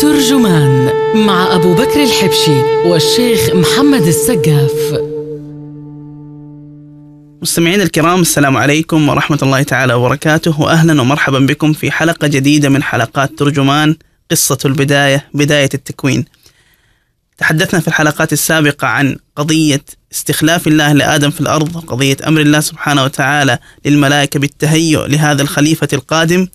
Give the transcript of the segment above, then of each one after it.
ترجمان مع أبو بكر الحبشي والشيخ محمد السقاف مستمعينا الكرام السلام عليكم ورحمة الله تعالى وبركاته وأهلا ومرحبا بكم في حلقة جديدة من حلقات ترجمان قصة البداية بداية التكوين تحدثنا في الحلقات السابقة عن قضية استخلاف الله لآدم في الأرض وقضية أمر الله سبحانه وتعالى للملائكة بالتهيؤ لهذا الخليفة القادم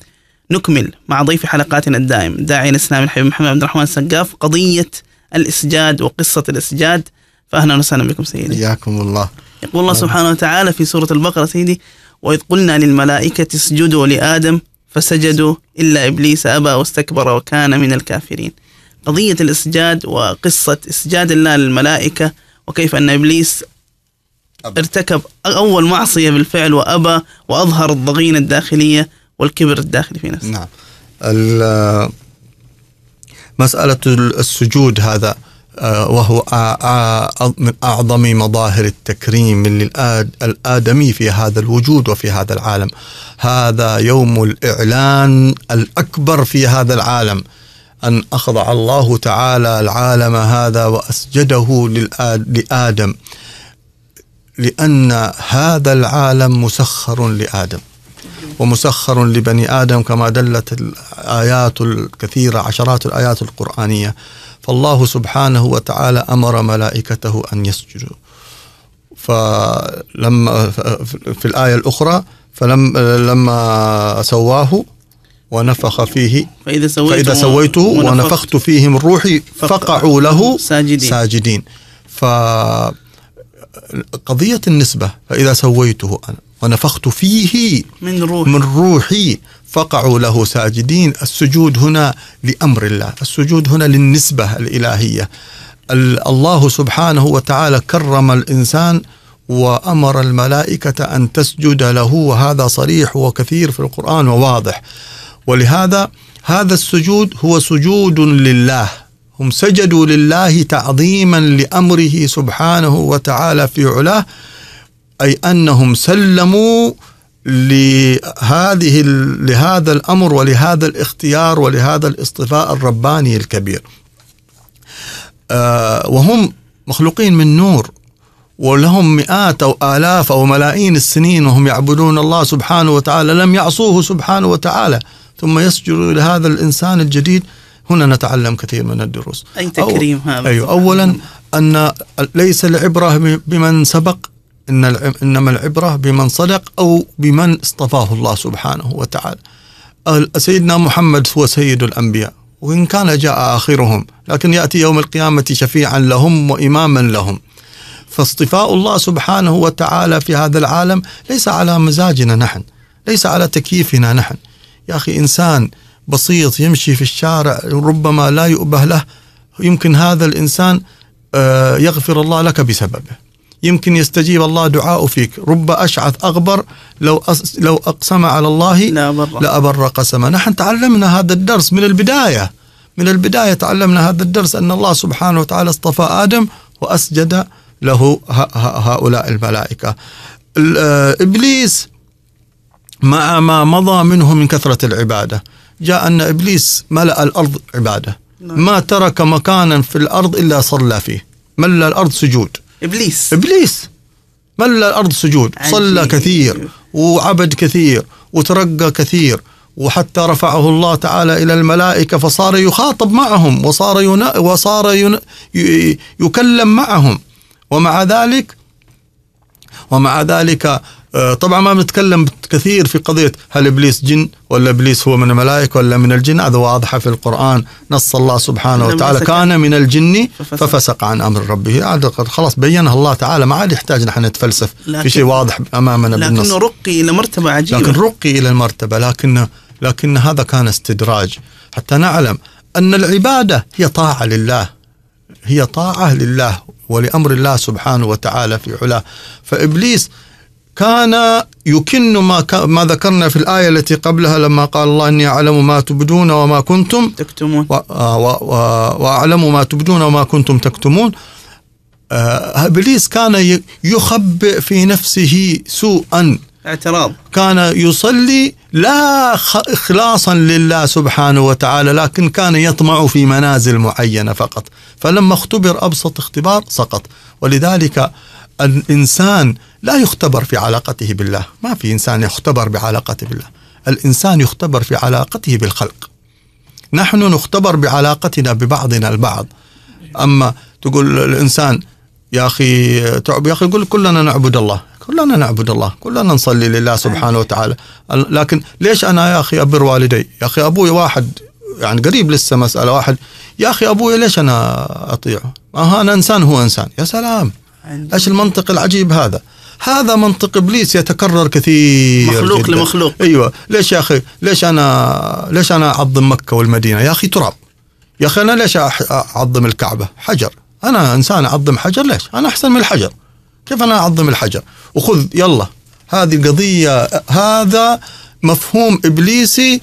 نكمل مع ضيف حلقاتنا الدائم داعي الإسلام الحبيب محمد عبد الرحمن السقاف قضية الإسجاد وقصة الإسجاد فأهلا وسهلا بكم سيدي حياكم الله يقول الله سبحانه وتعالى في سورة البقرة سيدي وإذ قلنا للملائكة اسجدوا لآدم فسجدوا إلا إبليس أبى واستكبر وكان من الكافرين قضية الإسجاد وقصة إسجاد الله للملائكة وكيف أن إبليس أبا. ارتكب أول معصية بالفعل وأبى وأظهر الضغينة الداخلية والكبر الداخلي في نفسه نعم مسألة السجود هذا آه، وهو من أعظم مظاهر التكريم للآدمي في هذا الوجود وفي هذا العالم هذا يوم الإعلان الأكبر في هذا العالم أن أخضع الله تعالى العالم هذا وأسجده لآدم لأن هذا العالم مسخر لآدم ومسخر لبني آدم كما دلت الآيات الكثيرة عشرات الآيات القرآنية فالله سبحانه وتعالى أمر ملائكته أن يسجدوا فلما في الآية الأخرى فلما لما سواه ونفخ فيه فإذا, سويته فإذا سويته ونفخت فيه من روحي فقعوا له ساجدين, ساجدين فقضية النسبة فإذا سويته أنا ونفخت فيه من روحي, من روحي فقعوا له ساجدين السجود هنا لأمر الله السجود هنا للنسبة الإلهية الله سبحانه وتعالى كرم الإنسان وأمر الملائكة أن تسجد له وهذا صريح وكثير في القرآن وواضح ولهذا هذا السجود هو سجود لله هم سجدوا لله تعظيما لأمره سبحانه وتعالى في علاه أي أنهم سلموا لهذه لهذا الأمر ولهذا الاختيار ولهذا الاصطفاء الرباني الكبير آه، وهم مخلوقين من نور ولهم مئات أو آلاف أو ملايين السنين وهم يعبدون الله سبحانه وتعالى لم يعصوه سبحانه وتعالى ثم يسجدوا لهذا الإنسان الجديد هنا نتعلم كثير من الدروس أي تكريم أو هذا أيوة أولا أن ليس العبرة بمن سبق إن إنما العبرة بمن صدق أو بمن اصطفاه الله سبحانه وتعالى سيدنا محمد هو سيد الأنبياء وإن كان جاء آخرهم لكن يأتي يوم القيامة شفيعا لهم وإماما لهم فاصطفاء الله سبحانه وتعالى في هذا العالم ليس على مزاجنا نحن ليس على تكييفنا نحن يا أخي إنسان بسيط يمشي في الشارع ربما لا يؤبه له يمكن هذا الإنسان آه، يغفر الله لك بسببه يمكن يستجيب الله دعاء فيك رب أشعث أغبر لو لو أقسم على الله لأبر قسما نحن تعلمنا هذا الدرس من البداية من البداية تعلمنا هذا الدرس أن الله سبحانه وتعالى اصطفى آدم وأسجد له هؤلاء الملائكة آه، إبليس مع ما مضى منه من كثرة العبادة جاء أن إبليس ملأ الأرض عبادة نعم. ما ترك مكانا في الأرض إلا صلى فيه ملأ الأرض سجود ابليس ابليس ملا الارض سجود عجيب. صلى كثير وعبد كثير وترقى كثير وحتى رفعه الله تعالى الى الملائكه فصار يخاطب معهم وصار ينا وصار ينا يكلم معهم ومع ذلك ومع ذلك آه، طبعا ما بنتكلم كثير في قضية هل إبليس جن ولا إبليس هو من الملائكة ولا من الجن هذا واضحة في القرآن نص الله سبحانه وتعالى كان من الجن ففسق, عن أمر ربه هذا قد خلاص بينها الله تعالى ما عاد يحتاج نحن نتفلسف في شيء واضح أمامنا لكن بالنص لكن رقي إلى مرتبة عجيبة لكن رقي إلى المرتبة لكن لكن هذا كان استدراج حتى نعلم أن العبادة هي طاعة لله هي طاعة لله ولأمر الله سبحانه وتعالى في علاه فإبليس كان يكن ما ك... ما ذكرنا في الآية التي قبلها لما قال الله إني أعلم ما تبدون وما كنتم تكتمون و... آه، و... و... وأعلم ما تبدون وما كنتم تكتمون آه، إبليس كان يخبئ في نفسه سوءا اعتراض كان يصلي لا إخلاصا لله سبحانه وتعالى لكن كان يطمع في منازل معينة فقط فلما اختبر أبسط اختبار سقط ولذلك الإنسان لا يختبر في علاقته بالله ما في إنسان يختبر بعلاقته بالله الإنسان يختبر في علاقته بالخلق نحن نختبر بعلاقتنا ببعضنا البعض أما تقول الإنسان يا أخي تعب يا أخي يقول كلنا نعبد الله كلنا نعبد الله كلنا نصلي لله سبحانه وتعالى لكن ليش أنا يا أخي أبر والدي يا أخي أبوي واحد يعني قريب لسه مسألة واحد يا أخي أبوي ليش أنا أطيعه أها أنا إنسان هو إنسان يا سلام ايش المنطق العجيب هذا؟ هذا منطق ابليس يتكرر كثير مخلوق جدا. لمخلوق ايوه ليش يا اخي ليش انا ليش انا اعظم مكه والمدينه يا اخي تراب يا اخي انا ليش اعظم الكعبه حجر انا انسان اعظم حجر ليش انا احسن من الحجر كيف انا اعظم الحجر وخذ يلا هذه قضيه هذا مفهوم إبليسي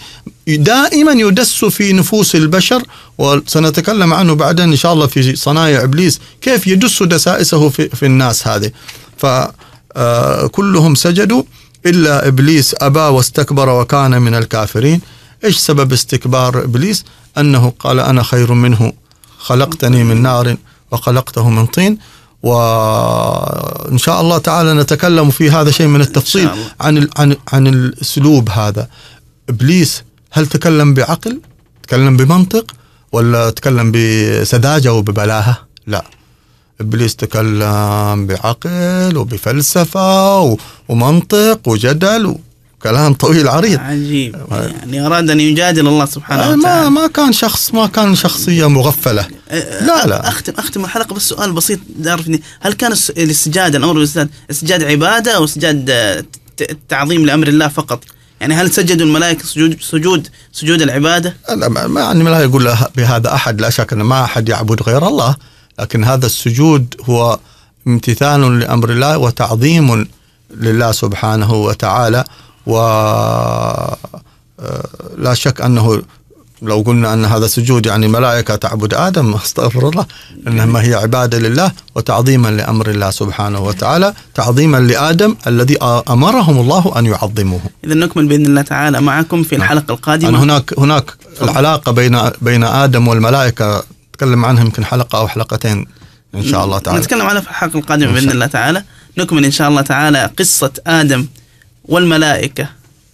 دائما يدس في نفوس البشر وسنتكلم عنه بعدا إن شاء الله في صنايع إبليس كيف يدس دسائسه في, في الناس هذه فكلهم آه، سجدوا إلا إبليس أبى واستكبر وكان من الكافرين إيش سبب استكبار إبليس أنه قال أنا خير منه خلقتني من نار وخلقته من طين وان شاء الله تعالى نتكلم في هذا شيء من التفصيل عن عن عن الاسلوب هذا ابليس هل تكلم بعقل تكلم بمنطق ولا تكلم بسذاجه وببلاهه لا ابليس تكلم بعقل وبفلسفه ومنطق وجدل كلام طويل عريض عجيب آه، يعني اراد ان يجادل الله سبحانه آه، وتعالى ما ما كان شخص ما كان شخصيه مغفله آه، لا لا اختم اختم الحلقه بس سؤال بسيط تعرفني هل كان الاستجاده الامر بالاستجاده استجاد عباده او استجاد تعظيم لامر الله فقط؟ يعني هل سجدوا الملائكه سجود سجود سجود العباده؟ لا ما يعني لا يقول بهذا احد لا شك ان ما احد يعبد غير الله لكن هذا السجود هو امتثال لامر الله وتعظيم لله سبحانه وتعالى ولا شك أنه لو قلنا أن هذا سجود يعني الملائكة تعبد آدم استغفر الله إنما هي عبادة لله وتعظيما لأمر الله سبحانه وتعالى تعظيما لآدم الذي أمرهم الله أن يعظموه إذا نكمل بإذن الله تعالى معكم في الحلقة القادمة نعم. هناك هناك العلاقة بين بين آدم والملائكة نتكلم عنها يمكن حلقة أو حلقتين إن شاء الله تعالى نتكلم عنها في الحلقة القادمة بإذن الله تعالى نكمل إن شاء الله تعالى قصة آدم والملائكة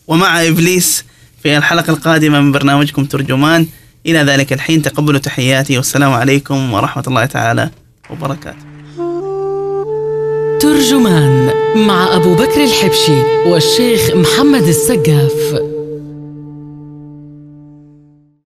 ومع إبليس في الحلقة القادمة من برنامجكم ترجمان إلى ذلك الحين تقبلوا تحياتي والسلام عليكم ورحمة الله تعالى وبركاته ترجمان مع أبو بكر الحبشي والشيخ محمد السقاف